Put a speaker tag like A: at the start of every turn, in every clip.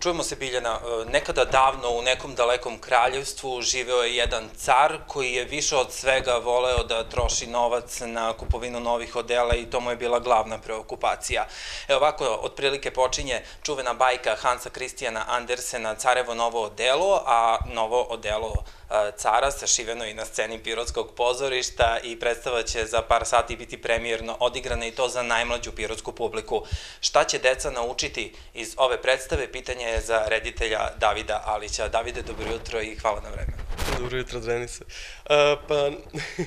A: Čujemo se Biljana, e, nekada davno u nekom dalekom kraljevstvu živeo je jedan car koji je više od svega voleo da troši novac na kupovinu novih odela i to mu je bila glavna preokupacija. E ovako, otprilike počinje čuvena bajka Hansa Kristijana Andersena Carevo novo odelo, a novo odelo e, cara šiveno i na sceni Pirotskog pozorišta i predstava će za par sati biti premijerno odigrana i to za najmlađu pirotsku publiku. Šta će deca naučiti iz ove predstave, pitanje pitanje za reditelja Davida Alića. Davide, dobro jutro i hvala na vremenu.
B: Dobro jutro, Drenice. A, e, pa,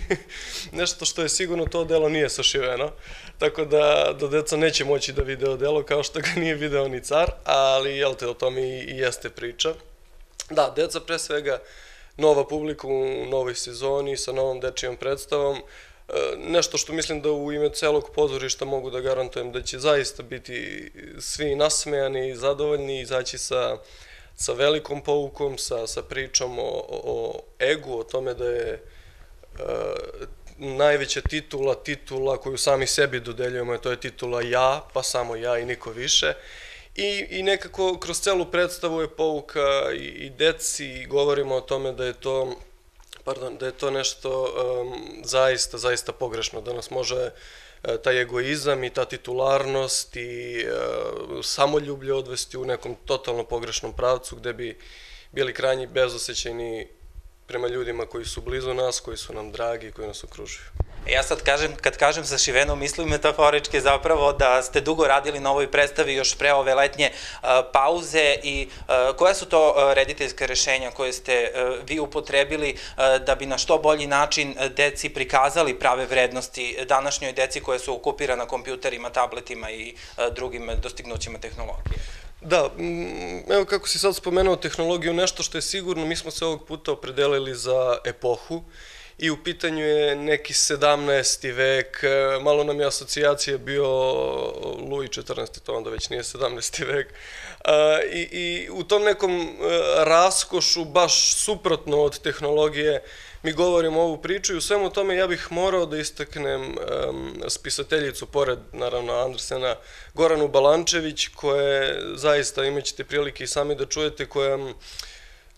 B: nešto što je sigurno to delo nije sašiveno, tako da, do deca neće moći da vide o delo kao što ga nije video ni car, ali jel te, o tome i, jeste priča. Da, deca pre svega nova publika u novoj sezoni sa novom dečijom predstavom, nešto što mislim da u ime celog pozorišta mogu da garantujem da će zaista biti svi nasmejani i zadovoljni, izaći sa, sa velikom poukom, sa, sa pričom o, o egu, o tome da je e, najveća titula, titula koju sami sebi dodeljujemo, to je titula ja, pa samo ja i niko više. I, i nekako kroz celu predstavu je pouka i, i deci i govorimo o tome da je to pardon, da je to nešto um, zaista, zaista pogrešno, da nas može e, taj egoizam i ta titularnost i uh, samoljublje odvesti u nekom totalno pogrešnom pravcu gde bi bili krajnji bezosećajni prema ljudima koji su blizu nas, koji su nam dragi i koji nas okružuju.
A: E, ja sad kažem, kad kažem sa Šivenom, mislim metaforički zapravo da ste dugo radili na ovoj predstavi još pre ove letnje e, pauze i e, koja su to rediteljske rešenja koje ste vi upotrebili da bi na što bolji način deci prikazali prave vrednosti današnjoj deci koje su okupirana kompjuterima, tabletima i drugim dostignućima tehnologije?
B: Da, mm, evo kako si sad spomenuo tehnologiju, nešto što je sigurno, mi smo se ovog puta opredelili za epohu i u pitanju je neki 17. vek, e, malo nam je asocijacija bio Louis XIV, to onda već nije 17. vek, e, i, i u tom nekom e, raskošu, baš suprotno od tehnologije, mi govorimo ovu priču i u svemu tome ja bih morao da istaknem um, spisateljicu, pored naravno Andersena, Goranu Balančević, koja je zaista, imaćete prilike i sami da čujete, koja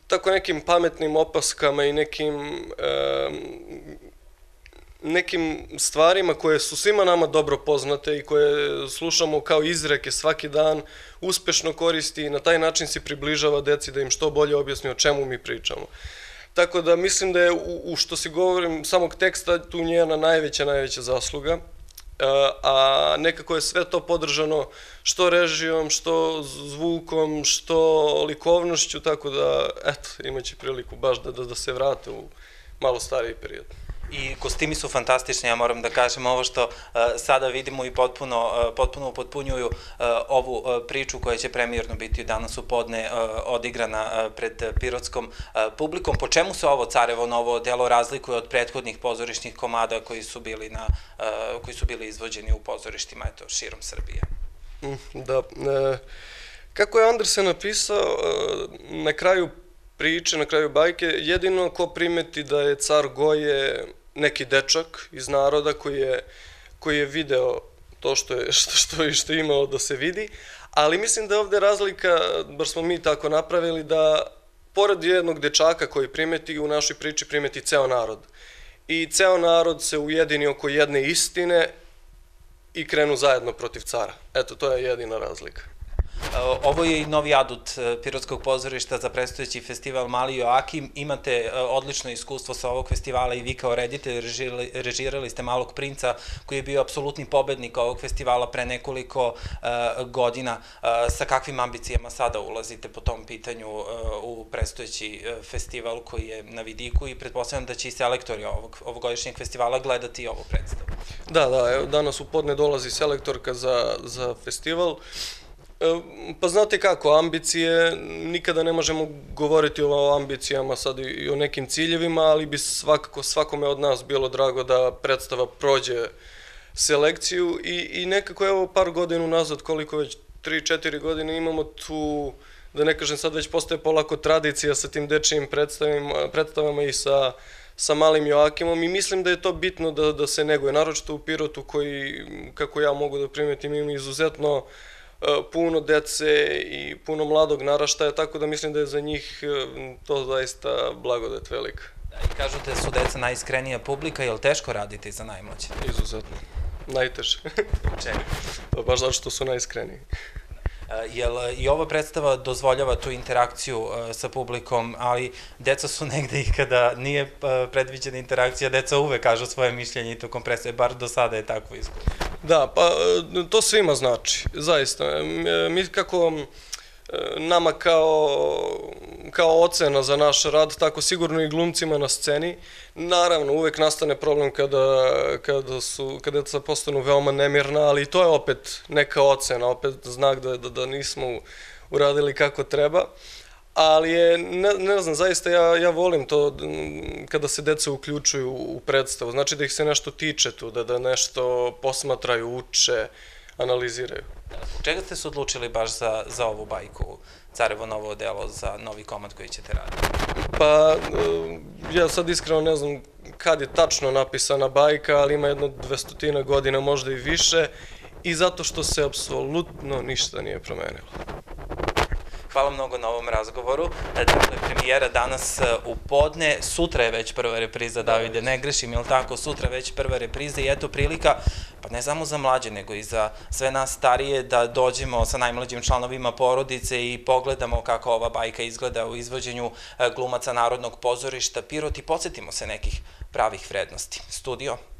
B: tako nekim pametnim opaskama i nekim e, nekim stvarima koje su svima nama dobro poznate i koje slušamo kao izreke svaki dan, uspešno koristi i na taj način se približava deci da im što bolje objasni o čemu mi pričamo. Tako da mislim da je u, u što se govorim samog teksta tu njena najveća, najveća zasluga. E, a nekako je sve to podržano što režijom, što zvukom, što likovnošću, tako da, eto, imaće priliku baš da, da, da se vrate u
A: malo stariji period. I kostimi su fantastični, ja moram da kažem ovo što e, sada vidimo i potpuno, e, potpuno upotpunjuju e, ovu priču koja će premijerno biti danas u podne odigrana pred pirotskom publikom. Po čemu se ovo Carevo novo delo razlikuje od prethodnih pozorišnih komada koji su bili, na, koji su bili izvođeni u pozorištima eto, širom Srbije?
B: Mm, da, kako je Andersen napisao, na kraju priče, na kraju bajke, jedino ko primeti da je car Goje neki dečak iz naroda koji je, koji je video to što je, što, što je, što je imao da se vidi, ali mislim da je ovde razlika, bar smo mi tako napravili, da pored jednog dečaka koji primeti, u našoj priči primeti ceo narod. I ceo narod se ujedini oko jedne istine
A: i krenu zajedno protiv cara. Eto, to je jedina razlika. E, ovo je i novi adut e, Pirotskog pozorišta za predstojeći festival Mali Joakim. Imate e, odlično iskustvo sa ovog festivala i vi kao reditelj režirali ste Malog princa koji je bio apsolutni pobednik ovog festivala pre nekoliko godina. Sa kakvim ambicijama sada ulazite po tom pitanju u predstojeći festival koji je na vidiku i pretpostavljam da će i selektori ovog, ovogodišnjeg festivala gledati ovo predstavu.
B: Da, da, evo danas u podne dolazi selektorka za, za festival. E, pa znate kako, ambicije, nikada ne možemo govoriti o ambicijama sad i o nekim ciljevima, ali bi svakako svakome od nas bilo drago da predstava prođe selekciju i, i nekako evo par godina nazad, koliko već 3-4 godine imamo tu, da ne kažem sad već postaje polako tradicija sa tim dečijim predstavima, predstavama i sa sa malim Joakimom i mislim da je to bitno da, da se neguje, naročito u Pirotu koji, kako ja mogu da primetim, ima izuzetno uh, E, puno dece i puno mladog naraštaja, tako da mislim da je za njih e, to zaista blagodet velika. Da, I
A: da su deca najiskrenija publika, je li teško raditi za najmlađe? Izuzetno. Najteže. Čemu? Pa baš zato što su najiskreniji. Da. E, jel i ova predstava dozvoljava tu interakciju sa publikom, ali deca su negde i kada nije predviđena interakcija, deca uvek kažu svoje mišljenje i tokom predstave, bar do sada je takvo iskustvo. Da,
B: pa e, to svima znači, zaista. E, mi kako e, nama kao, kao ocena za naš rad, tako sigurno i glumcima na sceni. Naravno, uvek nastane problem kada, kada, su, kada se postanu veoma nemirna, ali to je opet neka ocena, opet znak da, da, da nismo uradili kako treba ali je, ne, ne znam, zaista ja, ja volim to kada se deca uključuju u predstavu, znači da ih se nešto tiče tu, da, da nešto posmatraju,
A: uče, analiziraju. Čega ste se odlučili baš za, za ovu bajku, Carevo novo delo, za novi komad koji ćete raditi?
B: Pa, e, ja sad iskreno ne znam kad je tačno napisana bajka, ali ima jedno dvestotina godina, možda i više, i zato što se apsolutno ništa nije promenilo
A: hvala mnogo na ovom razgovoru. E, dakle, premijera danas e, u podne, sutra je već prva repriza, Davide, da. ne grešim, jel tako? Sutra već prva repriza i eto prilika, pa ne samo za mlađe, nego i za sve nas starije, da dođemo sa najmlađim članovima porodice i pogledamo kako ova bajka izgleda u izvođenju e, glumaca Narodnog pozorišta Pirot i podsjetimo se nekih pravih vrednosti. Studio.